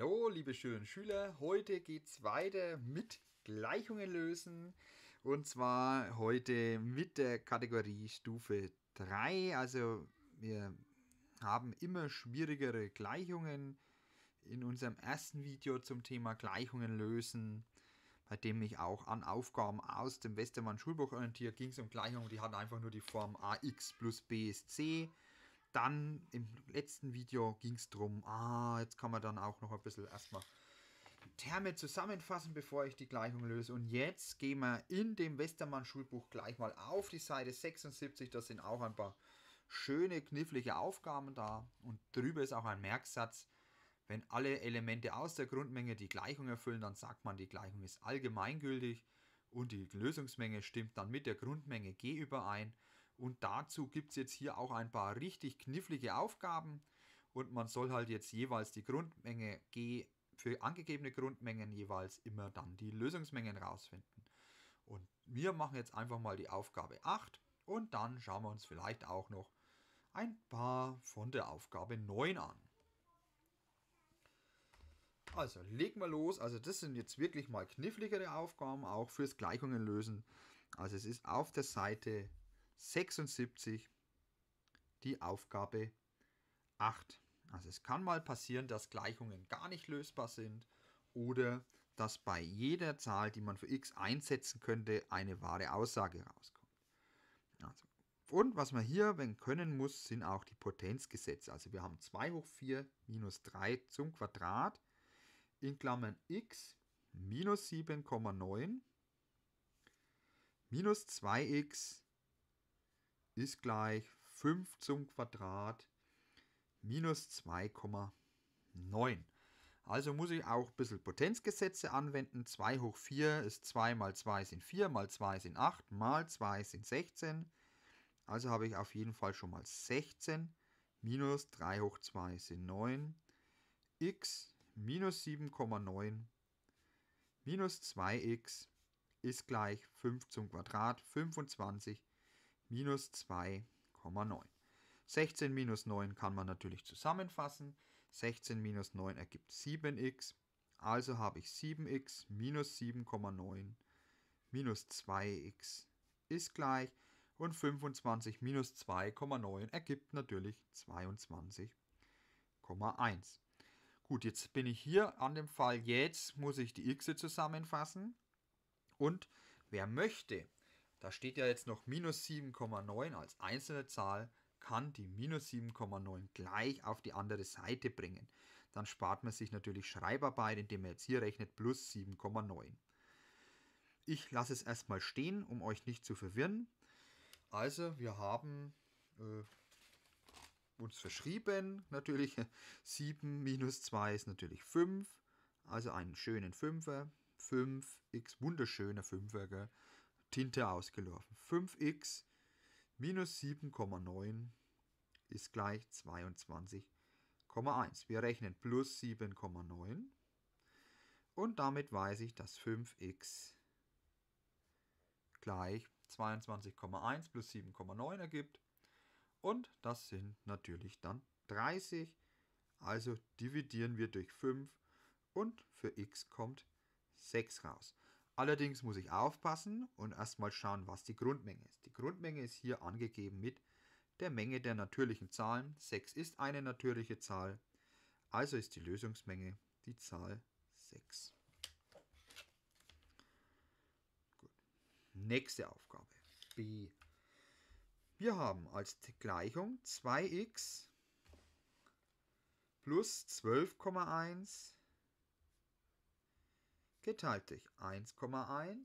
Hallo, liebe schönen Schüler. Heute geht's weiter mit Gleichungen lösen. Und zwar heute mit der Kategorie Stufe 3. Also wir haben immer schwierigere Gleichungen in unserem ersten Video zum Thema Gleichungen lösen, bei dem ich auch an Aufgaben aus dem Westermann Schulbuch orientiere, ging es um Gleichungen, die hatten einfach nur die Form ax plus b ist c dann im letzten Video ging es darum, ah, jetzt kann man dann auch noch ein bisschen erstmal Terme zusammenfassen, bevor ich die Gleichung löse. Und jetzt gehen wir in dem Westermann-Schulbuch gleich mal auf die Seite 76. Da sind auch ein paar schöne, knifflige Aufgaben da. Und drüber ist auch ein Merksatz. Wenn alle Elemente aus der Grundmenge die Gleichung erfüllen, dann sagt man, die Gleichung ist allgemeingültig und die Lösungsmenge stimmt dann mit der Grundmenge G überein. Und dazu gibt es jetzt hier auch ein paar richtig knifflige Aufgaben. Und man soll halt jetzt jeweils die Grundmenge G für angegebene Grundmengen jeweils immer dann die Lösungsmengen rausfinden. Und wir machen jetzt einfach mal die Aufgabe 8 und dann schauen wir uns vielleicht auch noch ein paar von der Aufgabe 9 an. Also legen wir los. Also das sind jetzt wirklich mal kniffligere Aufgaben, auch fürs Gleichungen lösen. Also es ist auf der Seite 76 die Aufgabe 8. Also es kann mal passieren, dass Gleichungen gar nicht lösbar sind oder dass bei jeder Zahl, die man für x einsetzen könnte, eine wahre Aussage rauskommt. Also, und was man hier wenn können muss, sind auch die Potenzgesetze. Also wir haben 2 hoch 4 minus 3 zum Quadrat in Klammern x minus 7,9 minus 2x ist gleich 5 zum Quadrat minus 2,9. Also muss ich auch ein bisschen Potenzgesetze anwenden. 2 hoch 4 ist 2 mal 2 sind 4, mal 2 sind 8, mal 2 sind 16. Also habe ich auf jeden Fall schon mal 16 minus 3 hoch 2 sind 9. x minus 7,9 minus 2x ist gleich 5 zum Quadrat 25 minus 2,9. 16 minus 9 kann man natürlich zusammenfassen. 16 minus 9 ergibt 7x. Also habe ich 7x minus 7,9 minus 2x ist gleich. Und 25 minus 2,9 ergibt natürlich 22,1. Gut, jetzt bin ich hier an dem Fall, jetzt muss ich die x zusammenfassen. Und wer möchte, da steht ja jetzt noch minus 7,9 als einzelne Zahl, kann die minus 7,9 gleich auf die andere Seite bringen. Dann spart man sich natürlich Schreibarbeit, indem man jetzt hier rechnet plus 7,9. Ich lasse es erstmal stehen, um euch nicht zu verwirren. Also wir haben äh, uns verschrieben, natürlich 7 minus 2 ist natürlich 5, also einen schönen Fünfer, 5, x wunderschöner Fünfer, gell? Tinte ausgelaufen. 5x minus 7,9 ist gleich 22,1. Wir rechnen plus 7,9 und damit weiß ich, dass 5x gleich 22,1 plus 7,9 ergibt. Und das sind natürlich dann 30. Also dividieren wir durch 5 und für x kommt 6 raus. Allerdings muss ich aufpassen und erstmal schauen, was die Grundmenge ist. Die Grundmenge ist hier angegeben mit der Menge der natürlichen Zahlen. 6 ist eine natürliche Zahl, also ist die Lösungsmenge die Zahl 6. Gut. Nächste Aufgabe. B. Wir haben als Gleichung 2x plus 12,1 geteilt durch 1,1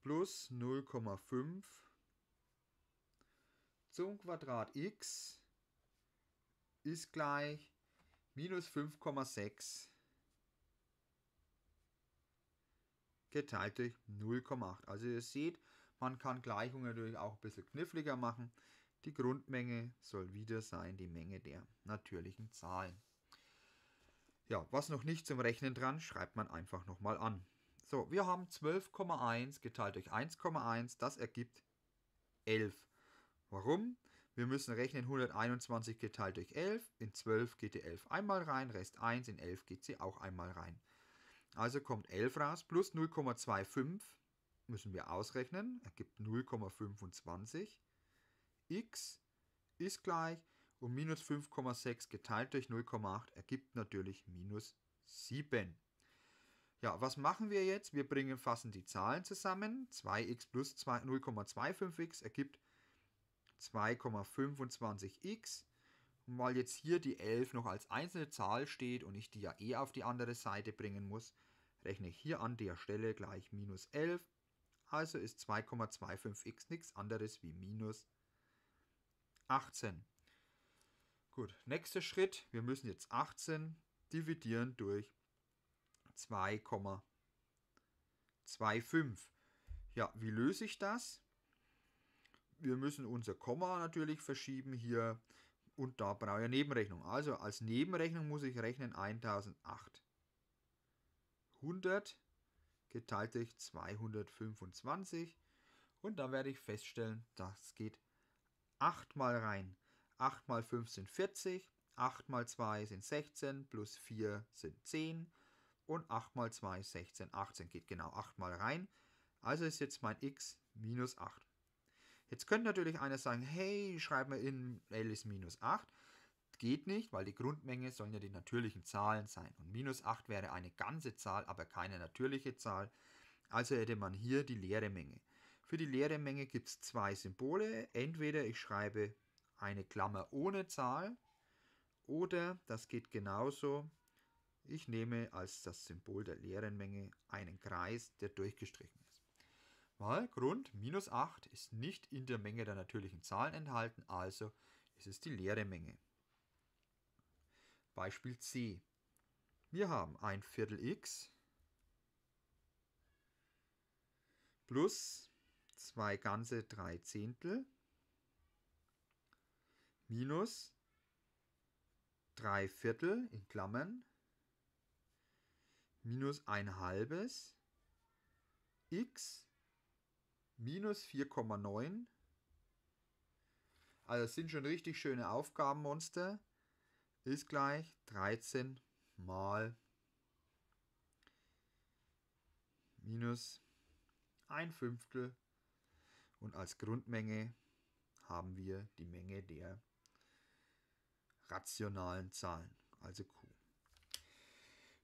plus 0,5 zum Quadrat x ist gleich minus 5,6 geteilt durch 0,8. Also ihr seht, man kann Gleichungen natürlich auch ein bisschen kniffliger machen. Die Grundmenge soll wieder sein die Menge der natürlichen Zahlen. Ja, was noch nicht zum Rechnen dran, schreibt man einfach nochmal an. So, wir haben 12,1 geteilt durch 1,1, das ergibt 11. Warum? Wir müssen rechnen 121 geteilt durch 11, in 12 geht die 11 einmal rein, Rest 1, in 11 geht sie auch einmal rein. Also kommt 11 raus plus 0,25 müssen wir ausrechnen, ergibt 0,25. x ist gleich und minus 5,6 geteilt durch 0,8 ergibt natürlich minus 7. Ja, was machen wir jetzt? Wir bringen, fassen die Zahlen zusammen. 2x plus 0,25x ergibt 2,25x. Und weil jetzt hier die 11 noch als einzelne Zahl steht und ich die ja eh auf die andere Seite bringen muss, rechne ich hier an der Stelle gleich minus 11. Also ist 2,25x nichts anderes wie minus 18. Gut, nächster Schritt. Wir müssen jetzt 18 dividieren durch 2,25. Ja, wie löse ich das? Wir müssen unser Komma natürlich verschieben hier und da brauche ich eine Nebenrechnung. Also als Nebenrechnung muss ich rechnen 1800 geteilt durch 225 und da werde ich feststellen, das geht 8 mal rein. 8 mal 5 sind 40, 8 mal 2 sind 16, plus 4 sind 10 und 8 mal 2 ist 16, 18 geht genau 8 mal rein. Also ist jetzt mein x minus 8. Jetzt könnte natürlich einer sagen, hey, schreib mir in L ist minus 8. Geht nicht, weil die Grundmenge sollen ja die natürlichen Zahlen sein. Und minus 8 wäre eine ganze Zahl, aber keine natürliche Zahl. Also hätte man hier die leere Menge. Für die leere Menge gibt es zwei Symbole. Entweder ich schreibe eine Klammer ohne Zahl oder das geht genauso. Ich nehme als das Symbol der leeren Menge einen Kreis, der durchgestrichen ist. Weil Grund minus 8 ist nicht in der Menge der natürlichen Zahlen enthalten, also ist es die leere Menge. Beispiel C. Wir haben ein Viertel x plus zwei ganze drei Zehntel minus 3 Viertel in Klammern minus ein halbes x minus 4,9. Also das sind schon richtig schöne Aufgabenmonster. Ist gleich 13 mal minus ein Fünftel. Und als Grundmenge haben wir die Menge der rationalen Zahlen, also Q.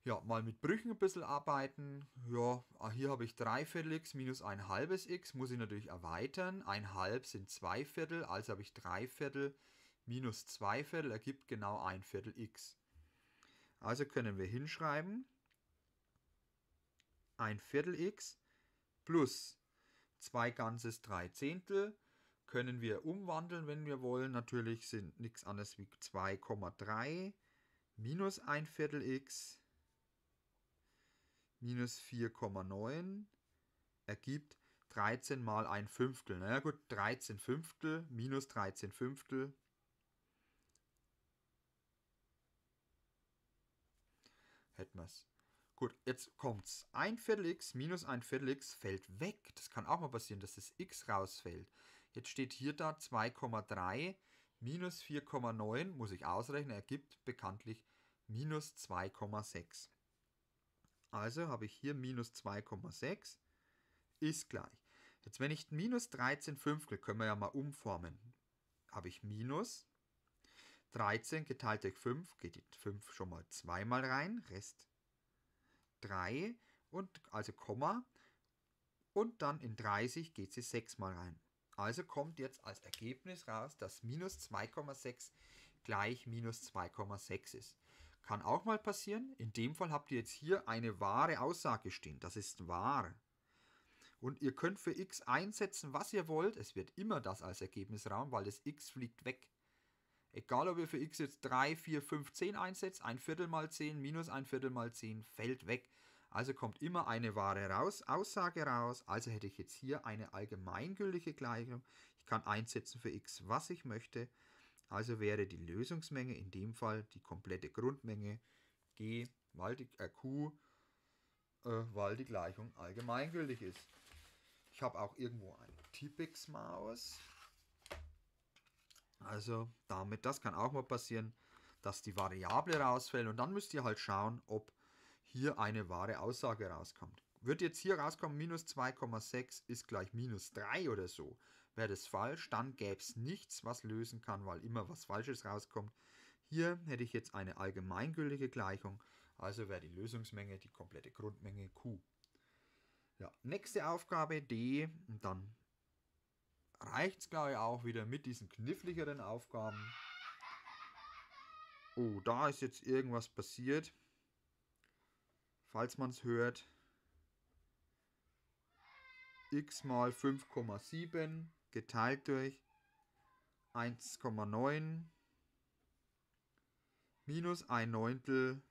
Ja, mal mit Brüchen ein bisschen arbeiten. Ja, ah, hier habe ich 3 Viertel x minus 1 halbes x, muss ich natürlich erweitern. 1 halb sind 2 Viertel, also habe ich 3 Viertel minus 2 Viertel ergibt genau 1 Viertel x. Also können wir hinschreiben, 1 Viertel x plus 2 ganzes 3 Zehntel können wir umwandeln, wenn wir wollen. Natürlich sind nichts anderes wie 2,3 minus 1 Viertel x minus 4,9 ergibt 13 mal 1 Fünftel. Na naja, gut, 13 Fünftel minus 13 Fünftel. Hätten wir es. Gut, jetzt kommt es. 1 Viertel x minus 1 Viertel x fällt weg. Das kann auch mal passieren, dass das x rausfällt. Jetzt steht hier da 2,3 minus 4,9, muss ich ausrechnen, ergibt bekanntlich minus 2,6. Also habe ich hier minus 2,6 ist gleich. Jetzt wenn ich minus 13 Fünftel, können wir ja mal umformen, habe ich minus 13 geteilt durch 5, geht die 5 schon mal zweimal rein, Rest 3 und also Komma und dann in 30 geht sie 6 mal rein. Also kommt jetzt als Ergebnis raus, dass minus 2,6 gleich minus 2,6 ist. Kann auch mal passieren. In dem Fall habt ihr jetzt hier eine wahre Aussage stehen. Das ist wahr. Und ihr könnt für x einsetzen, was ihr wollt. Es wird immer das als Ergebnis raus, weil das x fliegt weg. Egal, ob ihr für x jetzt 3, 4, 5, 10 einsetzt, ein Viertel mal 10 minus ein Viertel mal 10 fällt weg. Also kommt immer eine wahre raus, Aussage raus. Also hätte ich jetzt hier eine allgemeingültige Gleichung. Ich kann einsetzen für x, was ich möchte. Also wäre die Lösungsmenge in dem Fall die komplette Grundmenge g mal die, äh, q, äh, weil die Gleichung allgemeingültig ist. Ich habe auch irgendwo ein Tippex-Maus. Also damit, das kann auch mal passieren, dass die Variable rausfällt und dann müsst ihr halt schauen, ob hier eine wahre Aussage rauskommt. Wird jetzt hier rauskommen, minus 2,6 ist gleich minus 3 oder so, wäre das falsch, dann gäbe es nichts, was lösen kann, weil immer was Falsches rauskommt. Hier hätte ich jetzt eine allgemeingültige Gleichung, also wäre die Lösungsmenge die komplette Grundmenge Q. Ja, nächste Aufgabe D und dann reicht es glaube ich auch wieder mit diesen kniffligeren Aufgaben. Oh, da ist jetzt irgendwas passiert falls man es hört, x mal 5,7 geteilt durch 1,9 minus ein Neuntel.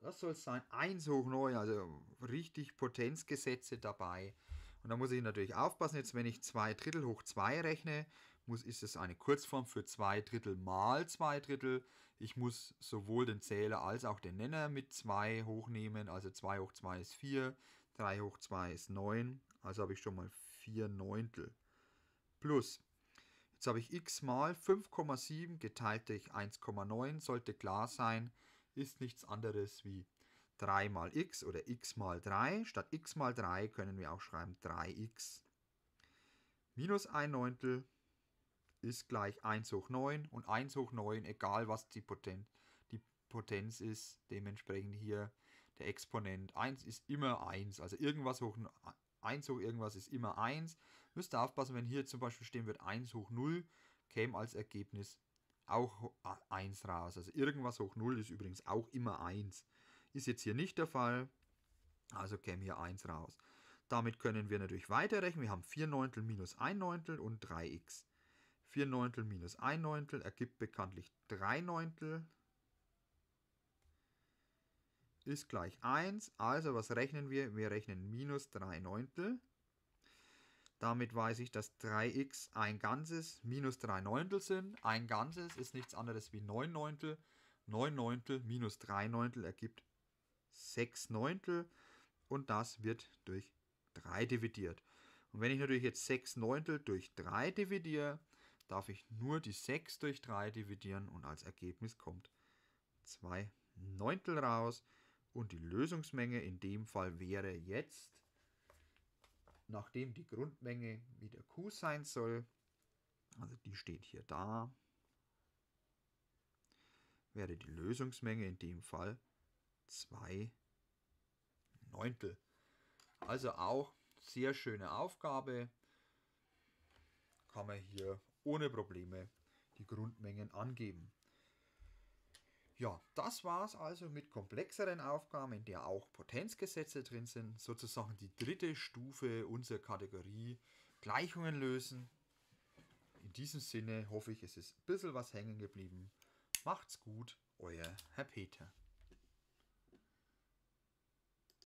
Das soll es sein. 1 hoch 9, also richtig Potenzgesetze dabei. Und da muss ich natürlich aufpassen, jetzt wenn ich 2 Drittel hoch 2 rechne, muss, ist es eine Kurzform für 2 Drittel mal 2 Drittel. Ich muss sowohl den Zähler als auch den Nenner mit 2 hochnehmen. Also 2 hoch 2 ist 4, 3 hoch 2 ist 9. Also habe ich schon mal 4 Neuntel. Plus, jetzt habe ich x mal 5,7 geteilt durch 1,9, sollte klar sein, ist nichts anderes wie 3 mal x oder x mal 3. Statt x mal 3 können wir auch schreiben 3x. Minus 1 Neuntel ist gleich 1 hoch 9 und 1 hoch 9, egal was die Potenz, die Potenz ist, dementsprechend hier der Exponent. 1 ist immer 1, also irgendwas hoch 1 hoch irgendwas ist immer 1. Müsst ihr aufpassen, wenn hier zum Beispiel stehen wird 1 hoch 0, käme als Ergebnis auch 1 raus. Also irgendwas hoch 0 ist übrigens auch immer 1. Ist jetzt hier nicht der Fall, also käme hier 1 raus. Damit können wir natürlich weiterrechnen. Wir haben 4 Neuntel minus 1 Neuntel und 3x. 4 Neuntel minus 1 Neuntel ergibt bekanntlich 3 Neuntel ist gleich 1. Also was rechnen wir? Wir rechnen minus 3 Neuntel. Damit weiß ich, dass 3x ein Ganzes minus 3 Neuntel sind. Ein Ganzes ist nichts anderes wie 9 Neuntel. 9 Neuntel minus 3 Neuntel ergibt 6 Neuntel. Und das wird durch 3 dividiert. Und wenn ich natürlich jetzt 6 Neuntel durch 3 dividiere, darf ich nur die 6 durch 3 dividieren und als Ergebnis kommt 2 Neuntel raus. Und die Lösungsmenge in dem Fall wäre jetzt, nachdem die Grundmenge wieder Q sein soll, also die steht hier da, wäre die Lösungsmenge in dem Fall 2 Neuntel. Also auch sehr schöne Aufgabe kann man hier ohne Probleme die Grundmengen angeben. Ja, das war es also mit komplexeren Aufgaben, in der auch Potenzgesetze drin sind. Sozusagen die dritte Stufe unserer Kategorie Gleichungen lösen. In diesem Sinne hoffe ich, es ist ein bisschen was hängen geblieben. Macht's gut, euer Herr Peter.